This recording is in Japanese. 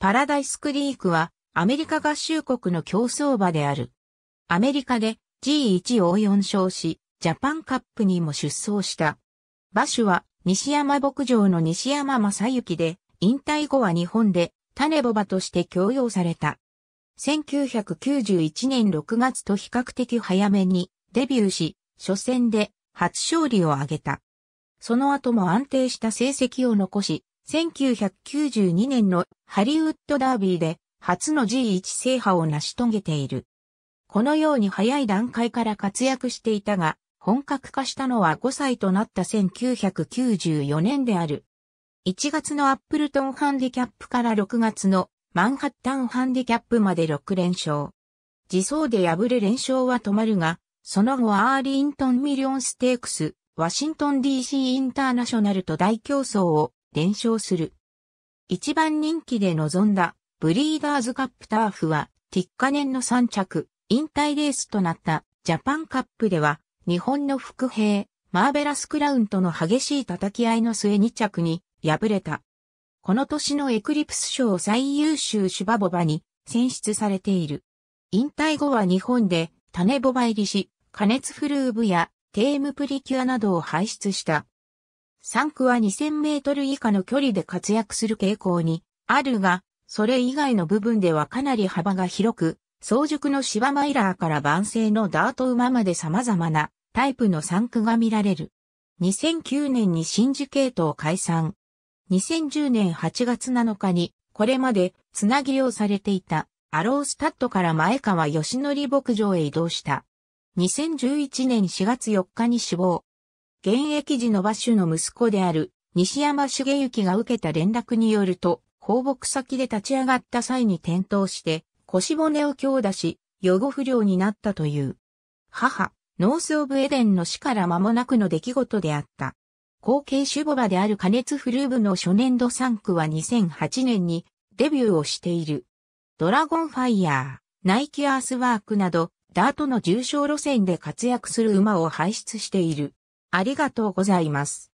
パラダイスクリークはアメリカ合衆国の競争馬である。アメリカで G1 を4勝し、ジャパンカップにも出走した。馬種は西山牧場の西山正幸で、引退後は日本で種ボバとして供用された。1991年6月と比較的早めにデビューし、初戦で初勝利を挙げた。その後も安定した成績を残し、1992年のハリウッドダービーで初の G1 制覇を成し遂げている。このように早い段階から活躍していたが、本格化したのは5歳となった1994年である。1月のアップルトンハンディキャップから6月のマンハッタンハンディキャップまで6連勝。自走で敗れ連勝は止まるが、その後アーリントンミリオンステークス、ワシントン DC インターナショナルと大競争を伝承する。一番人気で臨んだブリーダーズカップターフは、ティッカネンの3着、引退レースとなったジャパンカップでは、日本の副兵、マーベラスクラウンとの激しい叩き合いの末2着に敗れた。この年のエクリプス賞最優秀シュバボバに選出されている。引退後は日本で種ボバ入りし、加熱フルーブやテームプリキュアなどを輩出した3区は2000メートル以下の距離で活躍する傾向にあるが、それ以外の部分ではかなり幅が広く、早熟の芝マイラーから万世のダート馬まで様々なタイプの3区が見られる。2009年に新次系統解散。2010年8月7日に、これまでつなぎをされていたアロースタッドから前川義則牧場へ移動した。2011年4月4日に死亡。現役時の馬主の息子である西山茂之が受けた連絡によると、放牧先で立ち上がった際に転倒して腰骨を強打し、予後不良になったという。母、ノース・オブ・エデンの死から間もなくの出来事であった。後継守護馬である加熱フルーブの初年度3区は2008年にデビューをしている。ドラゴンファイヤー、ナイキアースワークなど、ダートの重賞路線で活躍する馬を輩出している。ありがとうございます。